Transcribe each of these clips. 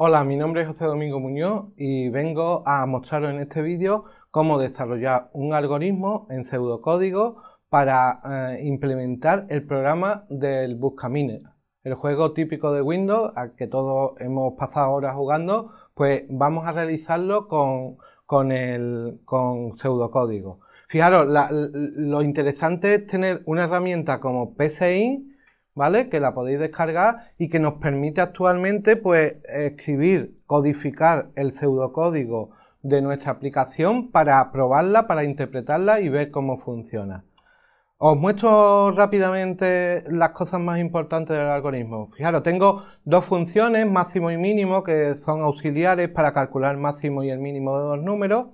Hola, mi nombre es José Domingo Muñoz y vengo a mostraros en este vídeo cómo desarrollar un algoritmo en pseudocódigo para eh, implementar el programa del Buscaminer. El juego típico de Windows, al que todos hemos pasado horas jugando, pues vamos a realizarlo con, el, con pseudocódigo. Fijaros, lo interesante es tener una herramienta como PCI que la podéis descargar y que nos permite actualmente, pues, escribir, codificar el pseudocódigo de nuestra aplicación para probarla, para interpretarla y ver cómo funciona. Os muestro rápidamente las cosas más importantes del algoritmo. Fijaros, tengo dos funciones, máximo y mínimo, que son auxiliares para calcular el máximo y el mínimo de dos números.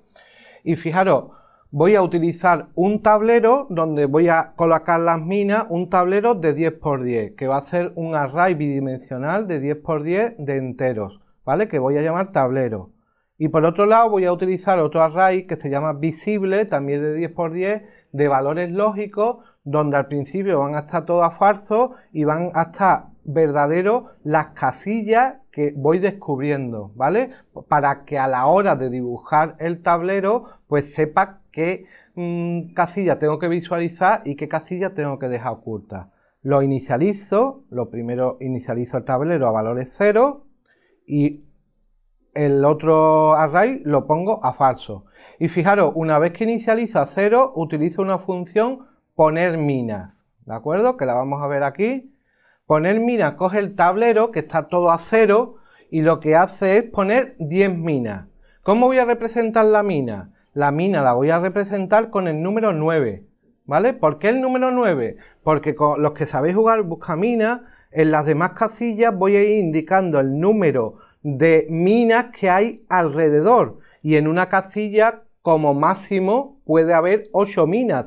Y fijaros, voy a utilizar un tablero donde voy a colocar las minas, un tablero de 10x10, que va a ser un array bidimensional de 10x10 de enteros, ¿vale? Que voy a llamar tablero. Y por otro lado voy a utilizar otro array que se llama visible, también de 10x10, de valores lógicos, donde al principio van a estar todos falsos y van a estar verdaderos las casillas que voy descubriendo, ¿vale? Para que a la hora de dibujar el tablero, pues sepa qué mm, casilla tengo que visualizar y qué casilla tengo que dejar oculta. Lo inicializo, lo primero inicializo el tablero a valores 0 y el otro array lo pongo a falso. Y fijaros, una vez que inicializo a 0, utilizo una función poner minas, ¿de acuerdo? Que la vamos a ver aquí. Poner mina, coge el tablero que está todo a cero y lo que hace es poner 10 minas. ¿Cómo voy a representar la mina? La mina la voy a representar con el número 9. ¿Vale? ¿Por qué el número 9? Porque con los que sabéis jugar Busca mina en las demás casillas voy a ir indicando el número de minas que hay alrededor. Y en una casilla como máximo puede haber 8 minas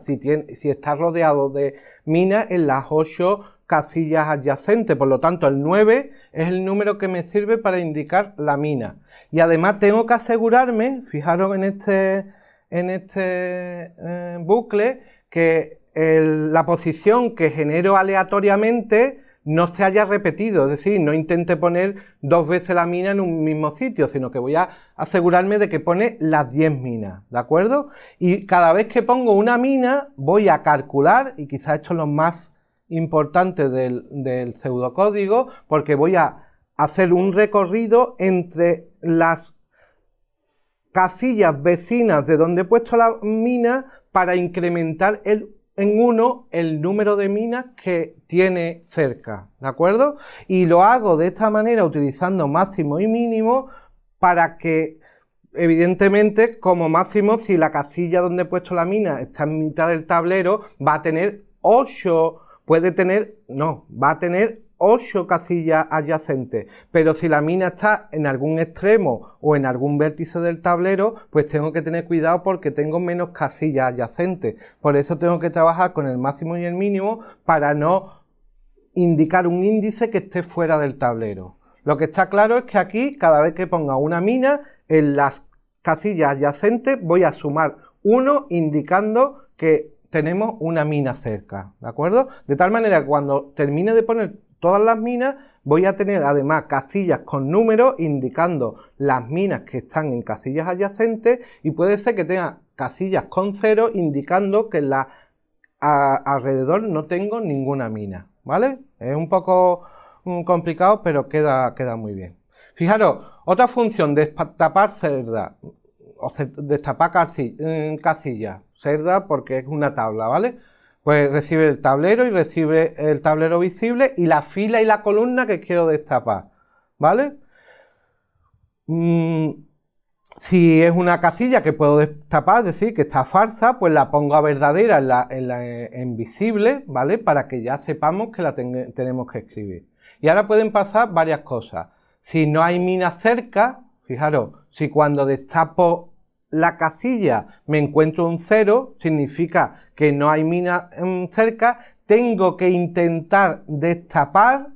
si, está rodeado de minas en las 8 casillas adyacentes. Por lo tanto, el 9 es el número que me sirve para indicar la mina. Y además tengo que asegurarme, fijaros en este, en este eh, bucle, que la posición que genero aleatoriamente no se haya repetido, es decir, no intente poner dos veces la mina en un mismo sitio, sino que voy a asegurarme de que pone las 10 minas, ¿de acuerdo? Y cada vez que pongo una mina voy a calcular, y quizás esto es lo más importante del, pseudocódigo, porque voy a hacer un recorrido entre las casillas vecinas de donde he puesto la mina para incrementar el en uno el número de minas que tiene cerca, ¿de acuerdo? Y lo hago de esta manera utilizando máximo y mínimo para que evidentemente como máximo si la casilla donde he puesto la mina está en mitad del tablero va a tener 8, puede tener, no, va a tener ocho casillas adyacentes, pero si la mina está en algún extremo o en algún vértice del tablero, pues tengo que tener cuidado porque tengo menos casillas adyacentes. Por eso tengo que trabajar con el máximo y el mínimo para no indicar un índice que esté fuera del tablero. Lo que está claro es que aquí, cada vez que ponga una mina, en las casillas adyacentes voy a sumar uno indicando que tenemos una mina cerca, ¿de acuerdo? De tal manera que cuando termine de poner todas las minas, voy a tener además casillas con números indicando las minas que están en casillas adyacentes y puede ser que tenga casillas con cero indicando que la alrededor no tengo ninguna mina, ¿vale? Es un poco mm, complicado, pero queda, queda muy bien. Fijaros, otra función de tapar celda destapar eh, casilla, cerda porque es una tabla, ¿vale? Pues recibe el tablero y recibe el tablero visible y la fila y la columna que quiero destapar, ¿vale? Mm, si es una casilla que puedo destapar, decir, que está falsa, pues la pongo a verdadera en, visible, ¿vale? Para que ya sepamos que la tenemos que escribir. Y ahora pueden pasar varias cosas. Si no hay mina cerca, fijaros, si cuando destapo la casilla me encuentro un cero significa que no hay minas mm, cerca, tengo que intentar destapar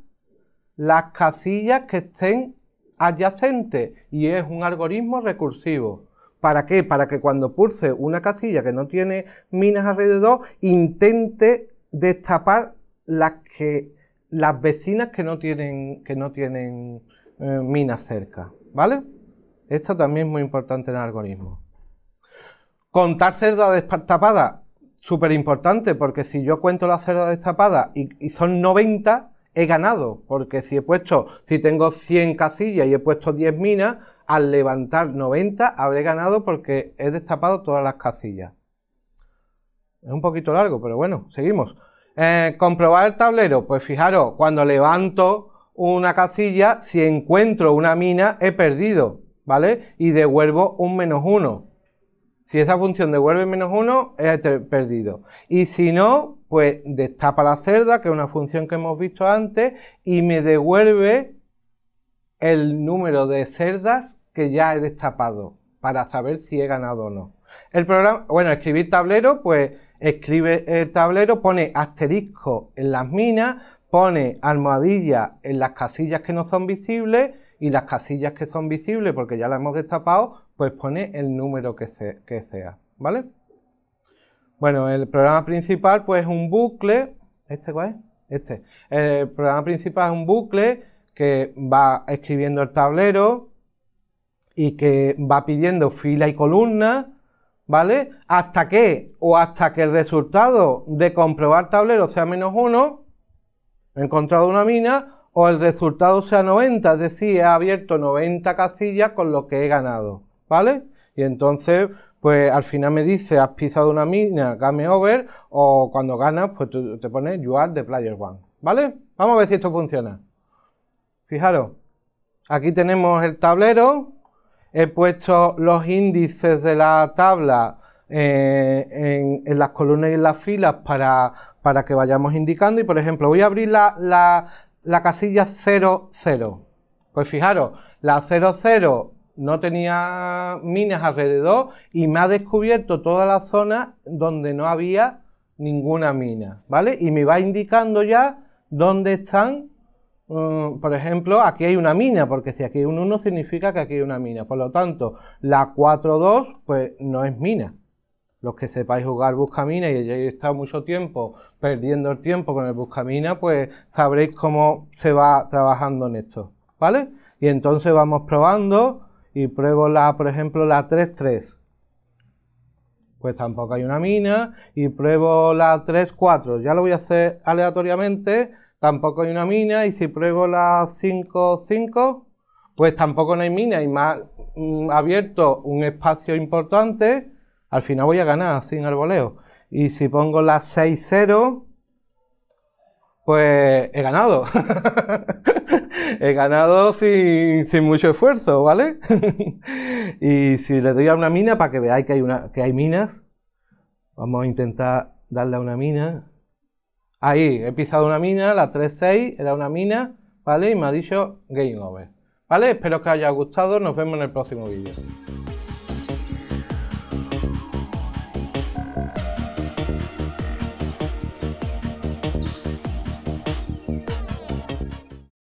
las casillas que estén adyacentes y es un algoritmo recursivo. ¿Para qué? Para que cuando pulse una casilla que no tiene minas alrededor, intente destapar las que las vecinas que no tienen que no tienen eh, minas cerca, ¿vale? Esto también es muy importante en el algoritmo. Contar cerdas destapadas, súper importante, porque si yo cuento las cerdas destapadas y, son 90, he ganado, porque si he puesto, si tengo 100 casillas y he puesto 10 minas, al levantar 90 habré ganado porque he destapado todas las casillas. Es un poquito largo, pero bueno, seguimos. Eh, comprobar el tablero, pues fijaros, cuando levanto una casilla, si encuentro una mina, he perdido. ¿vale? Y devuelvo un menos 1. Si esa función devuelve menos 1, he perdido. Y si no, pues destapa la cerda, que es una función que hemos visto antes, y me devuelve el número de cerdas que ya he destapado, para saber si he ganado o no. El programa, bueno, escribir tablero, pues escribe el tablero, pone asterisco en las minas, pone almohadilla en las casillas que no son visibles y las casillas que son visibles, porque ya las hemos destapado, pues pone el número que, sea, ¿vale? Bueno, el programa principal pues es un bucle, ¿este cuál es? Este. El programa principal es un bucle que va escribiendo el tablero y que va pidiendo fila y columna, ¿vale? Hasta que o hasta que el resultado de comprobar tablero sea menos uno, he encontrado una mina, o el resultado sea 90, es decir, he abierto 90 casillas con lo que he ganado, ¿vale? Y entonces, pues al final me dice, has pisado una mina, game over, o cuando ganas, pues te pones you are the player one, ¿vale? Vamos a ver si esto funciona. Fijaros, aquí tenemos el tablero, he puesto los índices de la tabla eh, en, las columnas y en las filas para, que vayamos indicando y por ejemplo voy a abrir la, la, la casilla 00. Pues fijaros, la 00 no tenía minas alrededor y me ha descubierto toda la zona donde no había ninguna mina, ¿vale? Y me va indicando ya dónde están, mm, por ejemplo, aquí hay una mina, porque si aquí hay un 1 significa que aquí hay una mina. Por lo tanto, la 4.2 pues no es mina, los que sepáis jugar Buscamina y hayáis estado mucho tiempo perdiendo el tiempo con el Buscamina, pues sabréis cómo se va trabajando en esto, ¿vale? Y entonces vamos probando y pruebo la, por ejemplo, la 3-3 pues tampoco hay una mina, y pruebo la 3, 4, ya lo voy a hacer aleatoriamente, tampoco hay una mina, y si pruebo la 5, 5, pues tampoco no hay mina, y más mm, abierto un espacio importante, al final voy a ganar sin arboleo. Y si pongo la 6-0, pues he ganado. he ganado sin, mucho esfuerzo, ¿vale? y si le doy a una mina, para que veáis que hay, una, que hay minas, vamos a intentar darle a una mina. Ahí, he pisado una mina, la 3-6 era una mina, ¿vale? Y me ha dicho Game Over. ¿Vale? Espero que os haya gustado, nos vemos en el próximo vídeo.